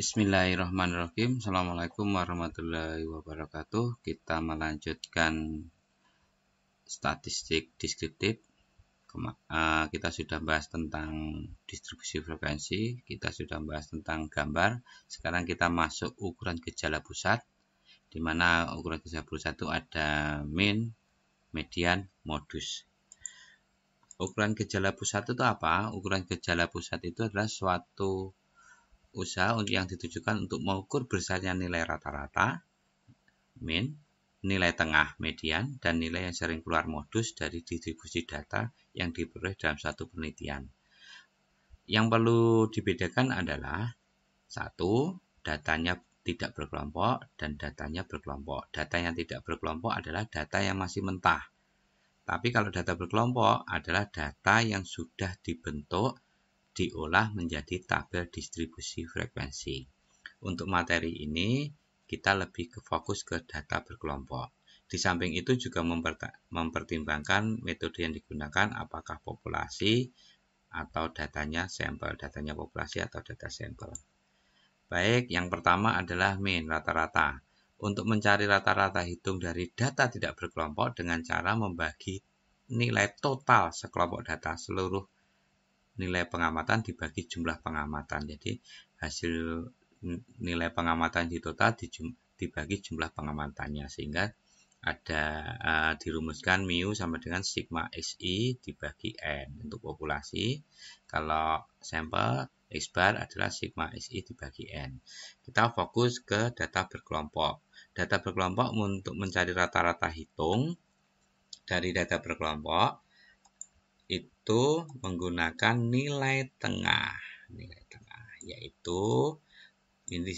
Bismillahirrahmanirrahim Assalamualaikum warahmatullahi wabarakatuh Kita melanjutkan statistik deskriptif eh, Kita sudah bahas tentang distribusi frekuensi Kita sudah bahas tentang gambar Sekarang kita masuk ukuran gejala pusat di mana ukuran gejala pusat itu ada min, median, modus Ukuran gejala pusat itu apa? Ukuran gejala pusat itu adalah suatu usaha untuk yang ditujukan untuk mengukur besarnya nilai rata-rata, min, nilai tengah median, dan nilai yang sering keluar modus dari distribusi data yang diperoleh dalam satu penelitian. Yang perlu dibedakan adalah satu, datanya tidak berkelompok dan datanya berkelompok. Data yang tidak berkelompok adalah data yang masih mentah. Tapi kalau data berkelompok adalah data yang sudah dibentuk diolah menjadi tabel distribusi frekuensi. Untuk materi ini, kita lebih ke fokus ke data berkelompok. Di samping itu juga mempertimbangkan metode yang digunakan apakah populasi atau datanya sampel, datanya populasi atau data sampel. Baik, yang pertama adalah mean rata-rata. Untuk mencari rata-rata hitung dari data tidak berkelompok dengan cara membagi nilai total sekelompok data seluruh nilai pengamatan dibagi jumlah pengamatan. Jadi hasil nilai pengamatan di total dibagi jumlah pengamatannya sehingga ada uh, dirumuskan mu sama dengan sigma xi dibagi n untuk populasi. Kalau sampel x bar adalah sigma xi dibagi n. Kita fokus ke data berkelompok. Data berkelompok untuk mencari rata-rata hitung dari data berkelompok itu menggunakan nilai tengah. Nilai tengah yaitu ini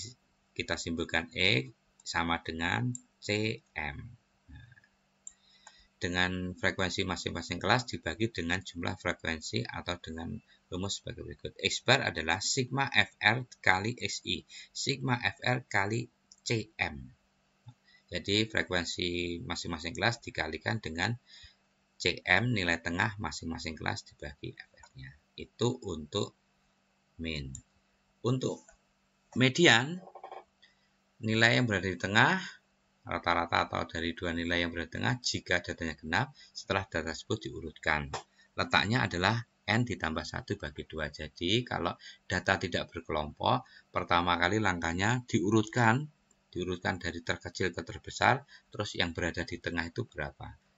kita simpulkan X sama dengan CM. dengan frekuensi masing-masing kelas dibagi dengan jumlah frekuensi atau dengan rumus sebagai berikut. X bar adalah sigma FR kali XI, sigma FR kali CM. Jadi frekuensi masing-masing kelas dikalikan dengan CM nilai tengah masing-masing kelas dibagi FR-nya. Itu untuk min. Untuk median, nilai yang berada di tengah rata-rata atau dari dua nilai yang berada di tengah jika datanya genap setelah data tersebut diurutkan. Letaknya adalah N ditambah 1 bagi 2. Jadi kalau data tidak berkelompok, pertama kali langkahnya diurutkan diurutkan dari terkecil ke terbesar, terus yang berada di tengah itu berapa?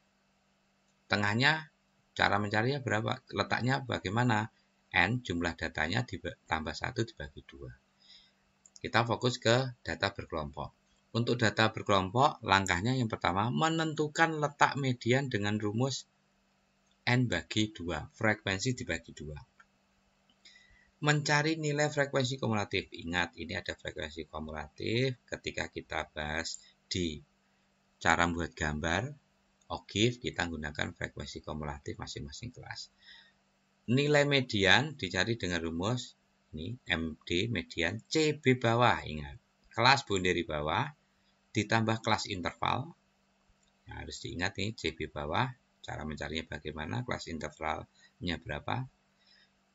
Tengahnya cara mencarinya berapa? Letaknya bagaimana? N jumlah datanya ditambah satu dibagi dua. Kita fokus ke data berkelompok. Untuk data berkelompok, langkahnya yang pertama menentukan letak median dengan rumus N bagi dua, frekuensi dibagi dua. Mencari nilai frekuensi kumulatif. Ingat, ini ada frekuensi kumulatif ketika kita bahas di cara membuat gambar Ogive kita gunakan frekuensi kumulatif masing-masing kelas. Nilai median dicari dengan rumus ini MD median CB bawah ingat kelas boundary bawah ditambah kelas interval nah, harus diingat nih CB bawah cara mencarinya bagaimana kelas intervalnya berapa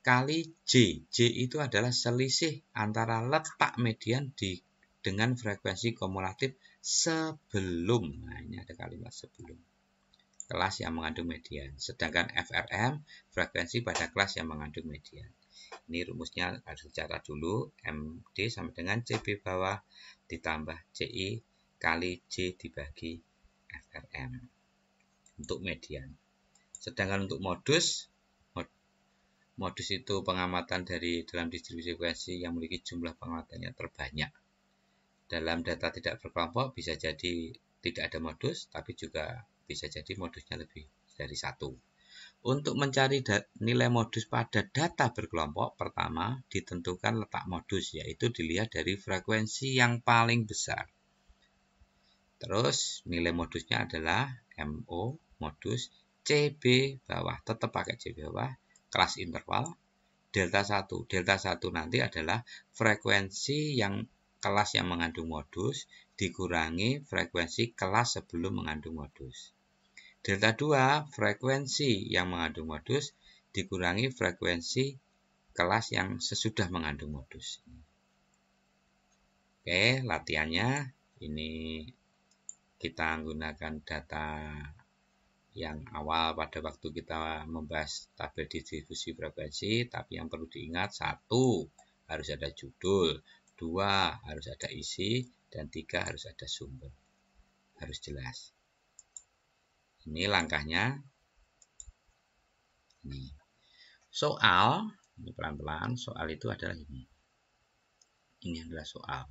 kali J J itu adalah selisih antara letak median di dengan frekuensi kumulatif sebelum nah ini ada kalimat sebelum kelas yang mengandung median. Sedangkan FRM frekuensi pada kelas yang mengandung median. Ini rumusnya harus secara dulu. MD sama dengan CB bawah ditambah CI kali C dibagi FRM untuk median. Sedangkan untuk modus, modus itu pengamatan dari dalam distribusi frekuensi yang memiliki jumlah pengamatannya terbanyak. Dalam data tidak berkelompok bisa jadi tidak ada modus, tapi juga bisa jadi modusnya lebih dari satu. Untuk mencari nilai modus pada data berkelompok, pertama ditentukan letak modus, yaitu dilihat dari frekuensi yang paling besar. Terus nilai modusnya adalah MO modus CB bawah, tetap pakai CB bawah, kelas interval, delta 1. Delta 1 nanti adalah frekuensi yang kelas yang mengandung modus dikurangi frekuensi kelas sebelum mengandung modus. Delta 2 frekuensi yang mengandung modus dikurangi frekuensi kelas yang sesudah mengandung modus. Oke, latihannya ini kita menggunakan data yang awal pada waktu kita membahas tabel distribusi frekuensi, tapi yang perlu diingat satu harus ada judul, dua harus ada isi, dan tiga harus ada sumber. Harus jelas. Ini langkahnya. Ini. Soal, ini pelan-pelan, soal itu adalah ini. Ini adalah soal.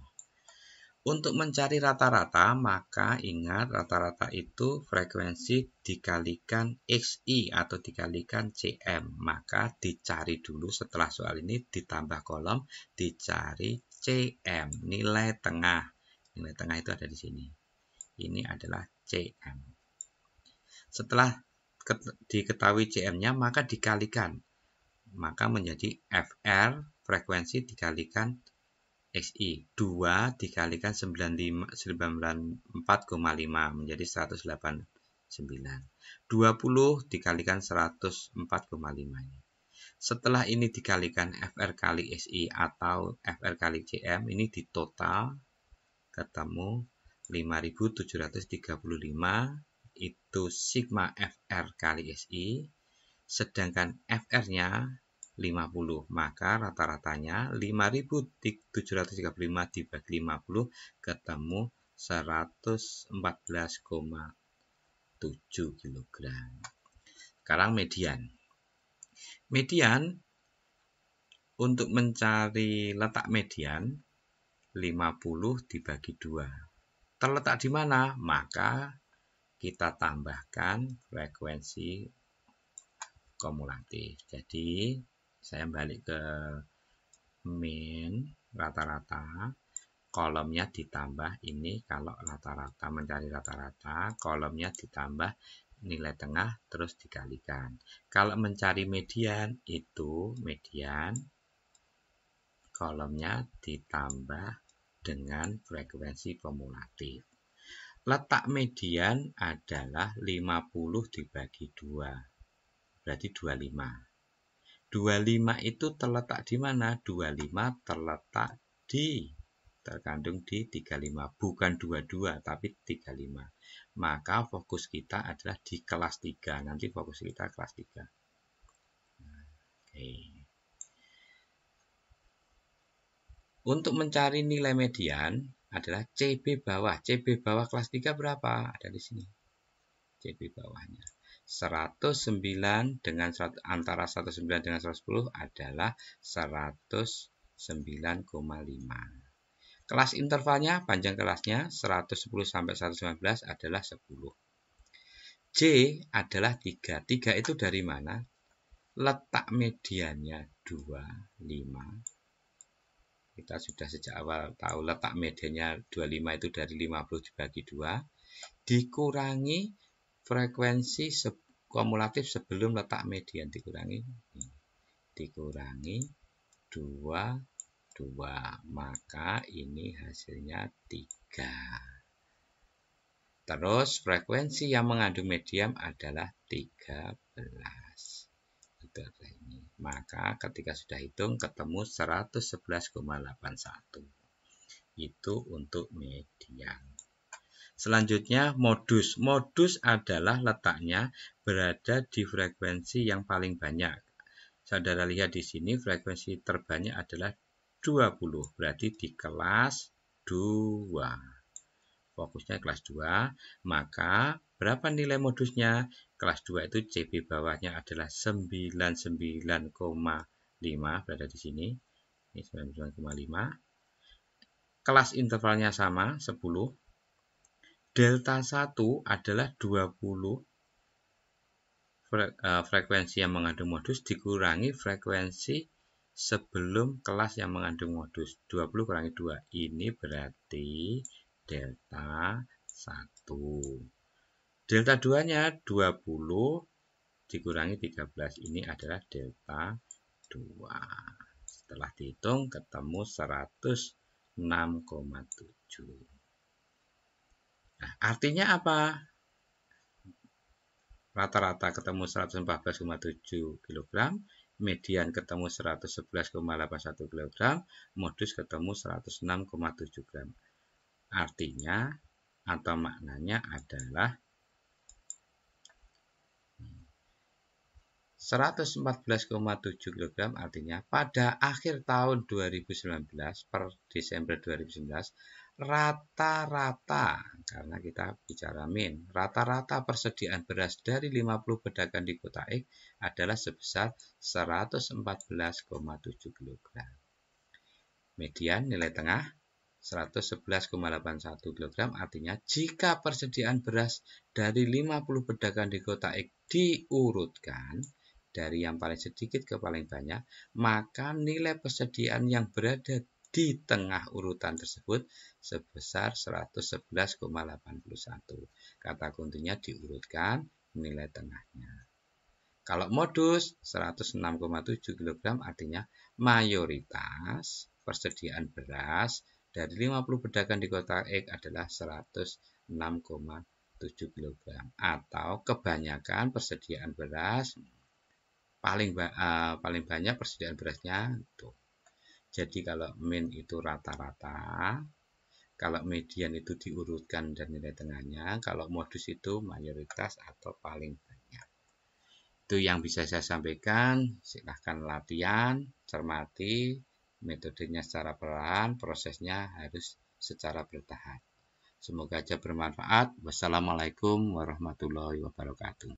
Untuk mencari rata-rata, maka ingat rata-rata itu frekuensi dikalikan XI atau dikalikan CM. Maka dicari dulu setelah soal ini ditambah kolom, dicari CM, nilai tengah. Nilai tengah itu ada di sini. Ini adalah CM. Setelah diketahui cm nya maka dikalikan. Maka menjadi FR frekuensi dikalikan XI. 2 dikalikan 95, 94,5 menjadi 189 20 dikalikan 104,5 Setelah ini dikalikan FR kali XI atau FR kali CM ini ditotal ketemu 5735 itu sigma FR kali SI, sedangkan FR-nya 50. Maka rata-ratanya 5.735 dibagi 50 ketemu 114,7 kg. Sekarang median. Median untuk mencari letak median 50 dibagi 2. Terletak di mana? Maka kita tambahkan frekuensi kumulatif. Jadi saya balik ke min rata-rata kolomnya ditambah ini kalau rata-rata mencari rata-rata kolomnya ditambah nilai tengah terus dikalikan kalau mencari median itu median kolomnya ditambah dengan frekuensi kumulatif Letak median adalah 50 dibagi 2. Berarti 25. 25 itu terletak di mana? 25 terletak di terkandung di 35 bukan 22 tapi 35 maka fokus kita adalah di kelas 3 nanti fokus kita kelas 3 okay. untuk mencari nilai median adalah CB bawah. CB bawah kelas 3 berapa? Ada di sini. CB bawahnya. 109 dengan 100, antara 109 dengan 110 adalah 109,5. Kelas intervalnya, panjang kelasnya 110 sampai 119 adalah 10. C adalah 3. 3 itu dari mana? Letak mediannya 25 kita sudah sejak awal tahu letak medianya 25 itu dari 50 dibagi 2 dikurangi frekuensi se kumulatif sebelum letak median dikurangi dikurangi 2 2 maka ini hasilnya 3 terus frekuensi yang mengandung medium adalah 13 itu maka ketika sudah hitung ketemu 111,81. Itu untuk median. Selanjutnya modus. Modus adalah letaknya berada di frekuensi yang paling banyak. Saudara lihat di sini frekuensi terbanyak adalah 20, berarti di kelas 2. Fokusnya kelas 2, maka berapa nilai modusnya? kelas 2 itu CB bawahnya adalah 99,5 berada di sini. Ini 99,5. Kelas intervalnya sama 10. Delta 1 adalah 20 e, frekuensi yang mengandung modus dikurangi frekuensi sebelum kelas yang mengandung modus 20 kurangi 2 ini berarti delta 1 Delta 2-nya 20 dikurangi 13. Ini adalah delta 2. Setelah dihitung ketemu 106,7. Nah, artinya apa? Rata-rata ketemu 114,7 kg, median ketemu 111,81 kg, modus ketemu 106,7 gram. Artinya atau maknanya adalah 114,7 kg artinya pada akhir tahun 2019 per Desember 2019 rata-rata karena kita bicara min rata-rata persediaan beras dari 50 pedagang di kota X adalah sebesar 114,7 kg. Median nilai tengah 111,81 kg artinya jika persediaan beras dari 50 pedagang di kota X diurutkan dari yang paling sedikit ke paling banyak, maka nilai persediaan yang berada di tengah urutan tersebut sebesar 111,81. Kata kuncinya diurutkan nilai tengahnya. Kalau modus 106,7 kg artinya mayoritas persediaan beras dari 50 pedagang di kota X adalah 106,7 kg atau kebanyakan persediaan beras paling uh, paling banyak persediaan berasnya itu Jadi kalau min itu rata-rata, kalau median itu diurutkan dan nilai tengahnya, kalau modus itu mayoritas atau paling banyak. Itu yang bisa saya sampaikan, silahkan latihan, cermati, metodenya secara perlahan, prosesnya harus secara bertahap. Semoga aja bermanfaat. Wassalamualaikum warahmatullahi wabarakatuh.